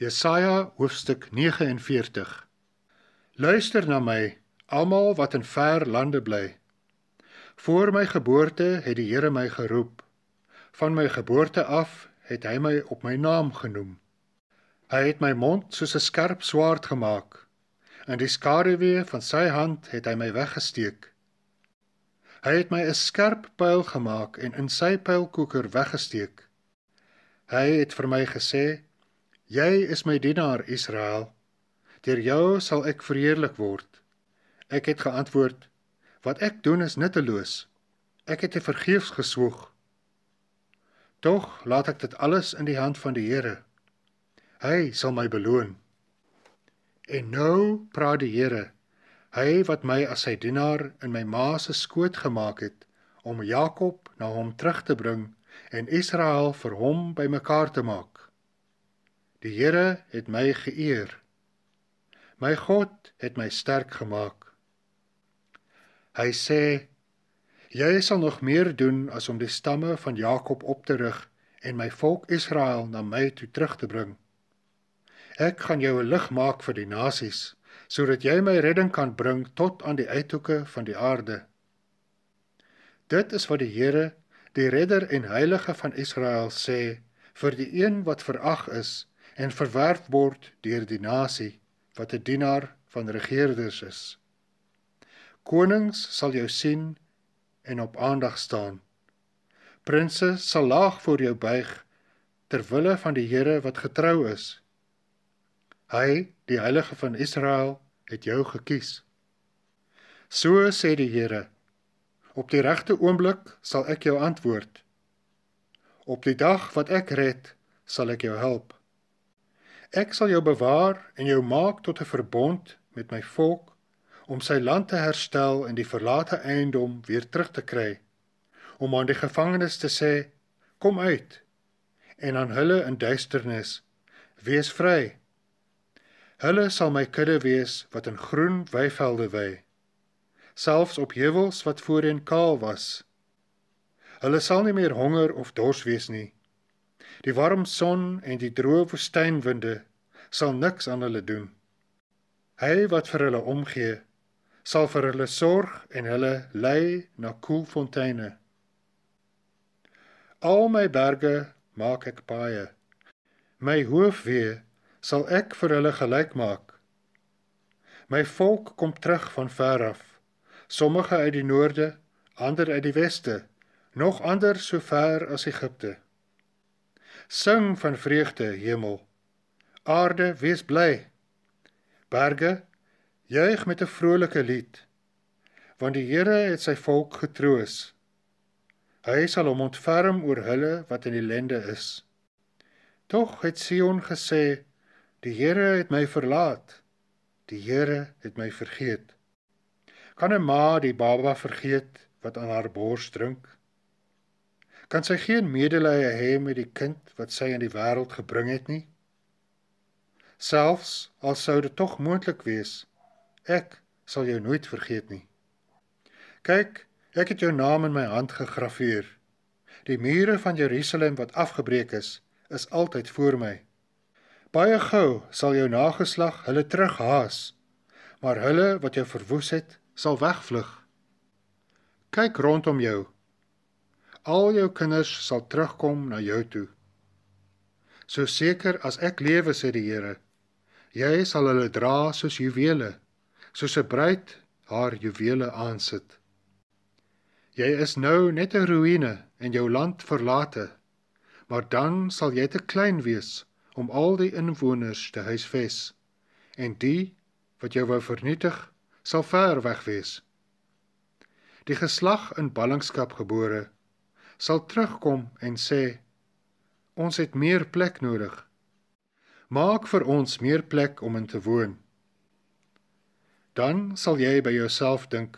Jesaja hoofstuk 49 Luister na my, almal wat in ver lande bly. Voor my geboorte het die Here my geroep. Van my geboorte af het hy my op my naam genoem. Hy het my mond soos 'n skerp swaard gemaak. In die skaduwee van sy hand het hy my weggesteek. Hy het my 'n skerp pyl gemaak en in sy pylkoker weggesteek. Hy het vir my gesê: Jy is my dienaar Israel. Deur jou sal ek verheerlik word. Ek het geantwoord: Wat ek doen is nutteloos. Ek het te vergeefs geswoeg. Tog laat ek dit alles in die hand van die Here. Hy sal my beloon. En nou praat die Here, hy wat my as sy dienaar in my ma se skoot gemaak het om Jakob na hom terug te bring en Israel vir hom bymekaar te maak. Die Here het my geëer. My God het my sterk gemaak. Hy sê: Jy sal nog meer doen as om die stamme van Jakob op te rig en my volk Israel na my toe terug te bring. Ek gaan jou 'n lig maak vir die nasies, sodat jy my redding kan bring tot aan die uithoeke van die aarde. Dit is wat die Here, die Redder en Heilige van Israel sê vir die een wat verag is, en verwerf word deur die nasie wat 'n die dienaar van regerders is. Konings sal jou sien en op aandag staan. Prinse sal laag voor jou buig ter wille van die Here wat getrou is. Hy, die heilige van Israel, het jou gekies. So sê die Here: Op die regte oomblik sal ek jou antwoord. Op die dag wat ek red, sal ek jou help. Ek sal jou bewaar en jou maak tot 'n verbond met my volk om sy land te herstel en die verlate eiendom weer terug te kry. Om aan die gevangenes te sê: Kom uit. En aan hulle in duisternis: Wees vry. Hulle sal my kudde wees wat in groen weivelde wei, selfs op heuwels wat voorheen kaal was. Hulle sal nie meer honger of dors wees nie Die warm son en die droë woestynwinde sal niks aan hulle doen. Hy wat vir hulle omgee, sal vir hulle sorg en hulle lei na koelfonteine. Al my berge maak ek paaie. My hoofweë sal ek vir hulle gelyk maak. My volk kom terug van ver af. Sommige uit die noorde, ander uit die weste, nog ander so ver as Egipte. Sing van vreugde, hemel. Aarde, wees bly. Berge, juig met 'n vrolike lied, want die Here het sy volk getroos. Hy sal hom ontferm oor hulle wat in ellende is. Tog het Sion gesê, die Here het my verlaat. Die Here het my vergeet. Kan 'n ma die baba vergeet wat aan haar bors drink? kan sy geen medelee hê met die kind wat sy in die wêreld gebring het nie selfs al sou dit tog moontlik wees ek sal jou nooit vergeet nie kyk ek het jou naam in my hand gegraveer die mure van Jerusalem wat afgebreek is is altyd voor my baie gou sal jou nageslag hulle terughaas maar hulle wat jou verwoes het sal wegvlug kyk rondom jou Al jou kinders sal terugkom na jou toe. So seker as ek lewe sê die Here, jy sal hulle dra soos juwele, soos 'n bruid haar juwele aansit. Jy is nou net 'n ruïne en jou land verlate, maar dan sal jy te klein wees om al die inwoners te huisves en die wat jou wou vernietig sal ver weg wees. Die geslag in ballingskap gebore sal terugkom en sê ons het meer plek nodig. Maak vir ons meer plek om in te woon. Dan sal jy by jouself dink: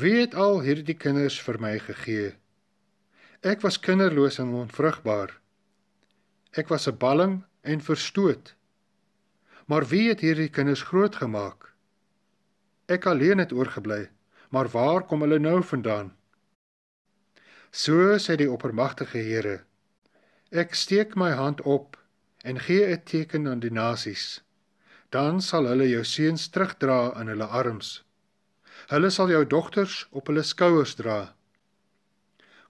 Wie het al hierdie kinders vir my gegee? Ek was kinderloos en onvrugbaar. Ek was 'n balling en verstoot. Maar wie het hierdie kinders grootgemaak? Ek alleen het oorgebly, maar waar kom hulle nou vandaan? So sê die oppermagtige Here: Ek steek my hand op en gee 'n teken aan die nasies. Dan sal hulle jou seuns terugdra in hulle arms. Hulle sal jou dogters op hulle skouers dra.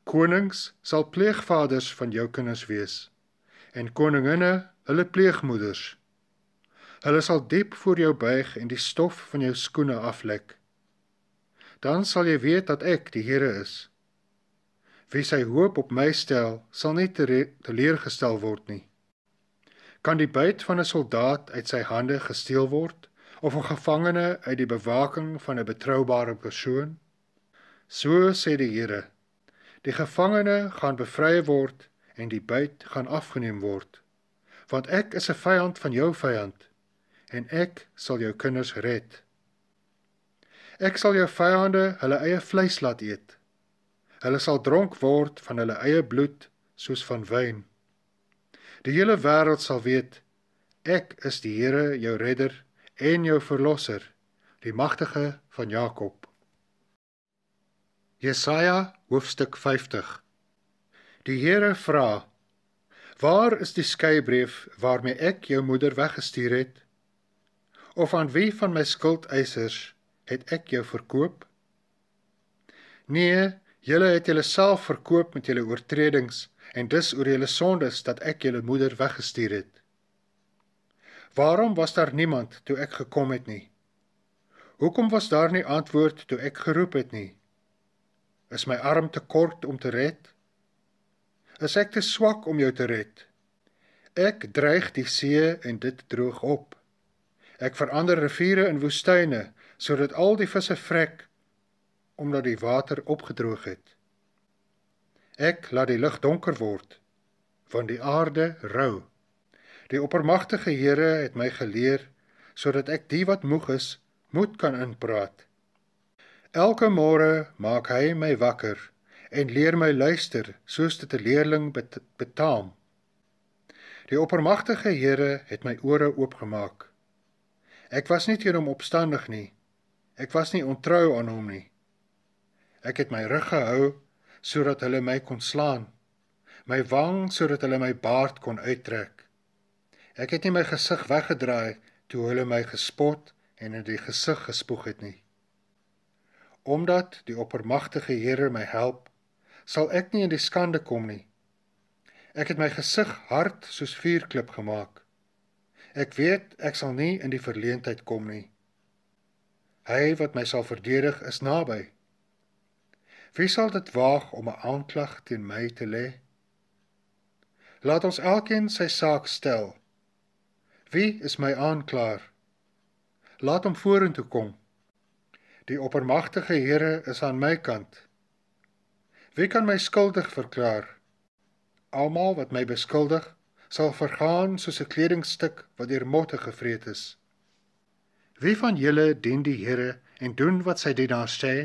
Konings sal pleegvaders van jou kinders wees en koninginne hulle pleegmoeders. Hulle sal diep voor jou buig en die stof van jou skoene aflek. Dan sal jy weet dat ek die Here is wie sy hoop op my stel, sal nie teleurgestel word nie. Kan die byt van 'n soldaat uit sy hande gesteel word of 'n gevangene uit die bewaking van 'n betroubare persoon? So sê die Here. Die gevangene gaan bevry word en die byt gaan afgeneem word. Want ek is 'n vyand van jou vyand en ek sal jou kinders red. Ek sal jou vyande hulle eie vleis laat eet Hulle sal dronk word van hulle eie bloed soos van wyn. Die hele wêreld sal weet ek is die Here jou redder en jou verlosser, die magtige van Jakob. Jesaja hoofstuk 50. Die Here vra: Waar is die skeybrief waarmee ek jou moeder weggestuur het? Of aan wie van my skuldeisers het ek jou verkoop? Nee, Julle het julleself verkoop met julle oortredings en dis oor julle sondes dat ek julle moeder weggestuur het. Waarom was daar niemand toe ek gekom het nie? Hoekom was daar nie antwoord toe ek geroep het nie? Is my arm te kort om te red? Is ek te swak om jou te red? Ek dreig die see en dit droog op. Ek verander riviere in woestyne sodat al die visse vrek omdat die water opgedroog het. Ek laat die lig donker word van die aarde rou. Die oppermagtige Here het my geleer sodat ek die wat moeg is, moed kan inpraat. Elke môre maak hy my wakker en leer my luister soos dit 'n leerling bet betaam. Die oppermagtige Here het my ore oopgemaak. Ek was nie teen hom opstandig nie. Ek was nie ontrou aan hom nie. Ek het my rug gehou sodat hulle my kon slaan. My wang sodat hulle my baard kon uittrek. Ek het nie my gesig weggedraai toe hulle my gespot en in die gesig gespoeg het nie. Omdat die oppermagtige Here my help, sal ek nie in die skande kom nie. Ek het my gesig hard soos vuurklip gemaak. Ek weet ek sal nie in die verleentheid kom nie. Hy wat my sal verdedig is naby. Wie sal dit waag om 'n aanklag teen my te lê? Laat ons elkeen sy saak stel. Wie is my aanklaer? Laat hom vorentoe kom. Die oppermagtige Here is aan my kant. Wie kan my skuldig verklaar? Almal wat my beskuldig, sal vergaan soos 'n kledingstuk wat deur motte gevreet is. Wie van julle dien die Here en doen wat sy dienaar sê?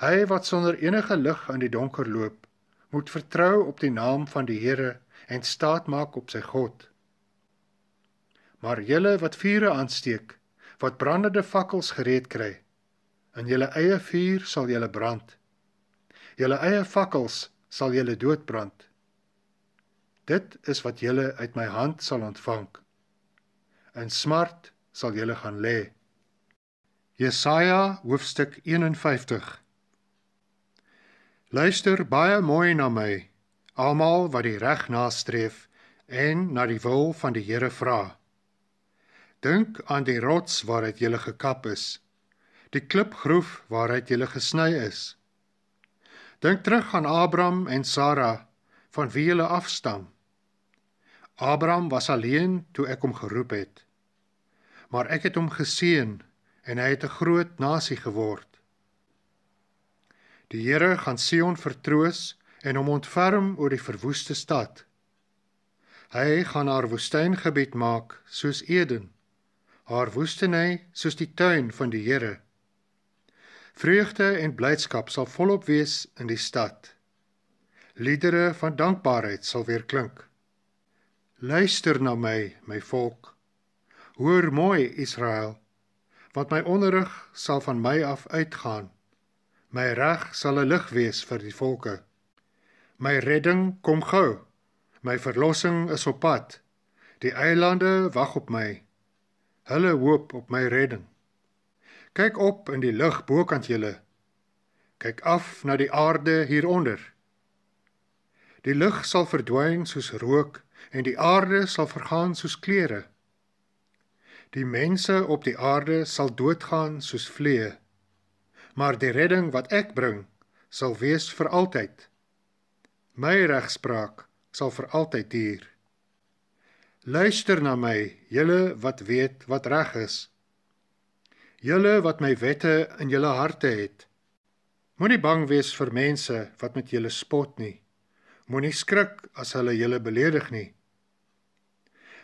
Hy wat sonder enige lig in die donker loop, moet vertrou op die naam van die Here en staat maak op sy God. Maar julle wat vure aansteek, wat brandende fakkels gereed kry, in julle eie vuur sal julle brand. Julle eie fakkels sal julle doodbrand. Dit is wat julle uit my hand sal ontvang. In smart sal julle gaan lê. Jesaja hoofstuk 51 Luister baie mooi na my, almal wat die reg nastreef en na die wil van die Here vra. Dink aan die rots waaruit jy gekap is, die klipgroef waaruit jy gesny is. Dink terug aan Abraham en Sara van wie jy afstam. Abraham was alleen toe ek hom geroep het. Maar ek het hom geseën en hy het 'n groot nasie geword. Die Here gaan Sion vertroos en hom ontferm oor die verwoeste stad. Hy gaan haar woestyngebied maak soos Eden, haar woestyny soos die tuin van die Here. Vreugde en blydskap sal volop wees in die stad. Liedere van dankbaarheid sal weer klink. Luister na my, my volk. Hoor mooi, Israel, want my onderrig sal van my af uitgaan. My reg sal 'n lig wees vir die volke. My redding kom gou. My verlossing is op pad. Die eilande wag op my. Hulle hoop op my redding. Kyk op in die lig bokant julle. Kyk af na die aarde hieronder. Die lig sal verdwyn soos rook en die aarde sal vergaan soos klere. Die mense op die aarde sal doodgaan soos vlee maar die redding wat ek bring sal wees vir altyd. My regspraak sal vir altyd duur. Luister na my, julle wat weet wat reg is. Julle wat my wette in julle harte het. Moenie bang wees vir mense wat met julle spot nie. Moenie skrik as hulle julle beledig nie.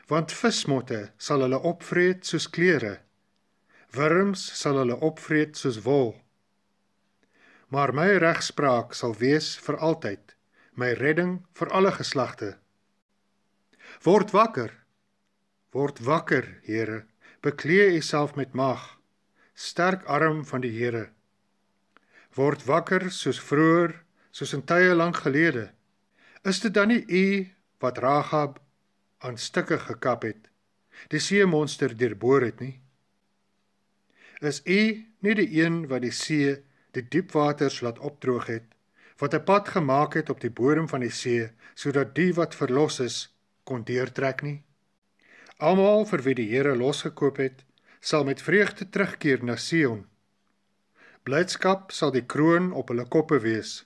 Want vismotte sal hulle opvreet soos klere. Wurms sal hulle opvreet soos wol maar my regspraak sal wees vir altyd, my redding vir alle geslagte. Word wakker. Word wakker, Here. Bekleë u self met mag, sterk arm van die Here. Word wakker soos vroeër, soos in tye lank gelede. Is dit dan nie u wat Rahab aan stukke gekap het, die see monster deurboor het nie? Is u nie die een wat die see die diepwaters laat opdroog het, wat 'n pad gemaak het op die bodem van die see sodat die wat verlos is kon deurtrek nie. Almal vir wie die Here losgekoop het, sal met vreugde terugkeer na Sion. Blydskap sal die kroon op hulle koppe wees.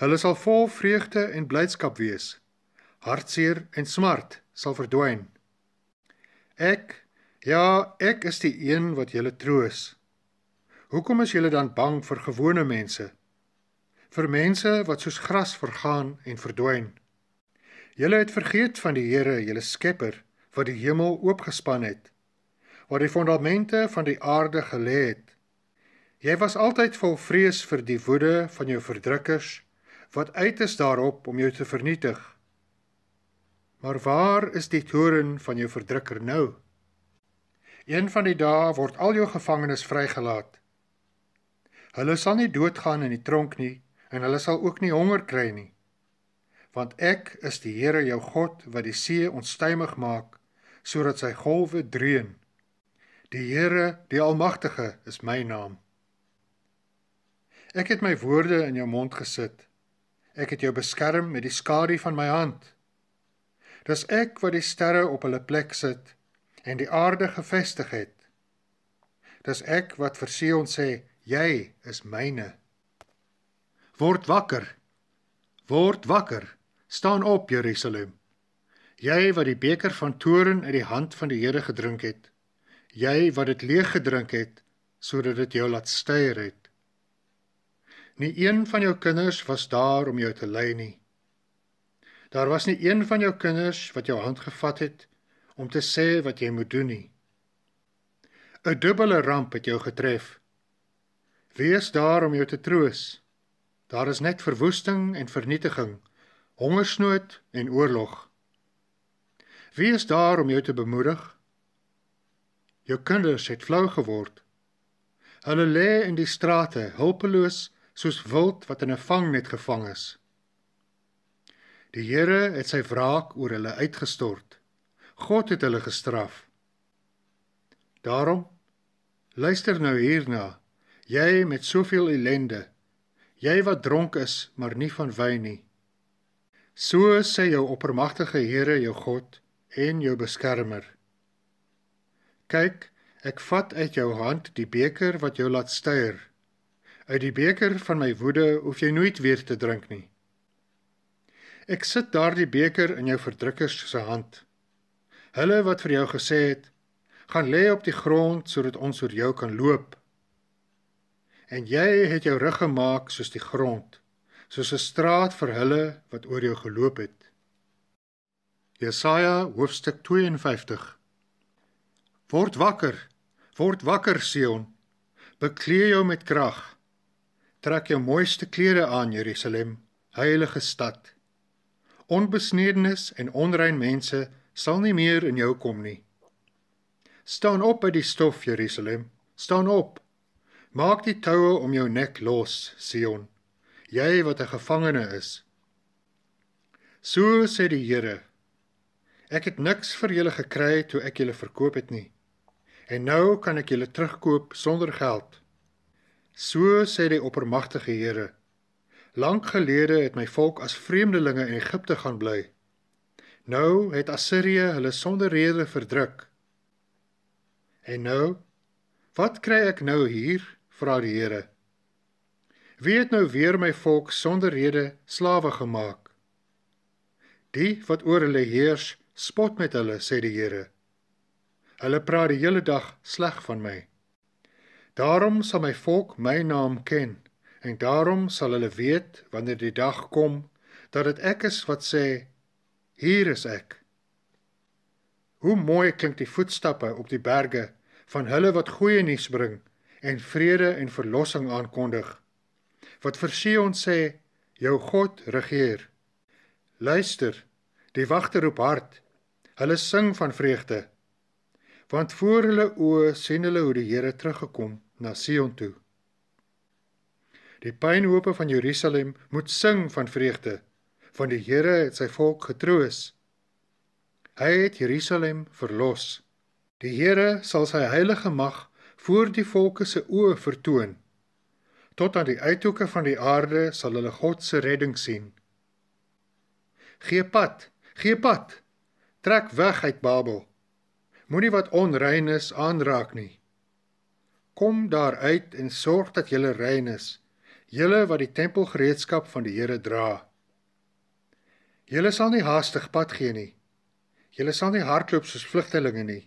Hulle sal vol vreugde en blydskap wees. Hartseer en smart sal verdwyn. Ek, ja, ek is die een wat julle troos. Hoekom is julle dan bang vir gewone mense? Vir mense wat soos gras vergaan en verdwyn. Julle het vergeet van die Here, julle Skepper, wat die hemel oopgespan het, wat die fondamente van die aarde gelê het. Jy was altyd vol vrees vir die woede van jou verdrukkers wat uit is daarop om jou te vernietig. Maar waar is die toren van jou verdrukker nou? Een van die dae word al jou gevangenes vrygelaat. Hulle sal nie doodgaan in die tronk nie en hulle sal ook nie honger kry nie. Want ek is die Here jou God wat die see onstuimig maak sodat sy golwe dreun. Die Here, die Almagtige, is my naam. Ek het my woorde in jou mond gesit. Ek het jou beskerm met die skadu van my hand. Dis ek wat die sterre op hulle plek sit en die aarde gevestig het. Dis ek wat vir Sion sê: Jy is myne. Word wakker. Word wakker. Staan op, Jerusalem. Jy wat die beker van toren uit die hand van die Here gedrink het. Jy wat dit leeg gedrink het sodat dit jou laat styer het. Nie een van jou kinders was daar om jou te lei nie. Daar was nie een van jou kinders wat jou hand gevat het om te sê wat jy moet doen nie. 'n Dubbele ramp het jou getref. Wees daar om jou te troos. Daar is net verwoesting en vernietiging, hongersnood en oorlog. Wees daar om jou te bemoedig. Jou kinders het flou geword. Hulle lê in die strate, hulpeloos soos wild wat in 'n vangnet gevang is. Die Here het sy wraak oor hulle uitgestort. God het hulle gestraf. Daarom luister nou hierna jy met soveel ellende, jy wat dronk is, maar nie van wyn nie. So sê jou oppermagtige Here jou God en jou beskermer. Kyk, ek vat uit jou hand die beker wat jou laat stuyer. Uit die beker van my woede hoef jy nooit weer te drink nie. Ek sit daardie beker in jou verdrukkers se hand. Hulle wat vir jou gesê het, gaan lê op die grond sodat ons oor jou kan loop en jy het jou rug gemaak soos die grond, soos 'n straat vir hulle wat oor jou geloop het. Jesaja hoofstuk 52. Word wakker, word wakker Sion. Bekleë jou met krag. Trek jou mooiste klere aan, Jerusalem, heilige stad. Onbesnedenes en onrein mense sal nie meer in jou kom nie. Staan op uit die stof, Jerusalem, staan op Maak die toue om jou nek los, Sion, jy wat 'n gevangene is. So sê die Here: Ek het niks vir julle gekry toe ek julle verkoop het nie. En nou kan ek julle terugkoop sonder geld. So sê die oppermagtige Here: Lank gelede het my volk as vreemdelinge in Egipte gaan bly. Nou het Assirië hulle sonder rede verdruk. En nou, wat kry ek nou hier? vra die Here. Wie het nou weer my volk sonder rede slawe gemaak? Die wat oor hulle heers, spot met hulle, sê die Here. Hulle praat die hele dag sleg van my. Daarom sal my volk my naam ken en daarom sal hulle weet wanneer die dag kom dat dit ek is wat sê hier is ek. Hoe mooi klink die voetstappe op die berge van hulle wat goeie nuus bring en vrede en verlossing aankondig. Wat vir Sion sê, jou God regeer. Luister, die wagter roep hard. Hulle sing van vreugde. Want voor hulle oë sien hulle hoe die Here teruggekom na Sion toe. Die pynhope van Jerusalem moet sing van vreugde, want die Here het sy volk getroos. Hy het Jerusalem verlos. Die Here sal sy heilige mag voor die volke se oë vertoon. Tot aan die uithoeke van die aarde sal hulle God se redding sien. Gee pad, gee pad. Trek weg uit Babel. Moenie wat onrein is aanraak nie. Kom daar uit en sorg dat jy rein is, julle wat die tempelgereedskap van die Here dra. Julle sal nie haastig pad gee nie. Julle sal nie hardloop soos vlugtelinge nie.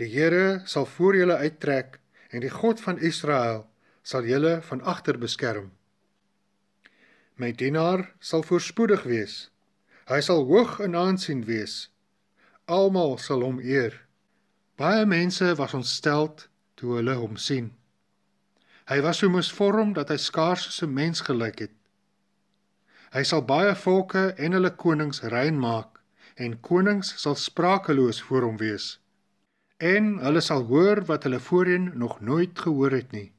Die Here sal voor julle uittrek en die God van Israel sal julle van agter beskerm. My dienaar sal voorspoedig wees. Hy sal hoog in aansien wees. Almal sal hom eer. Baie mense was ontsteld toe hulle hom sien. Hy was so misvorm dat hy skaars so 'n mens gelyk het. Hy sal baie volke en hulle konings rein maak en konings sal sprakeloos voor hom wees en hulle sal hoor wat hulle voorheen nog nooit gehoor het nie.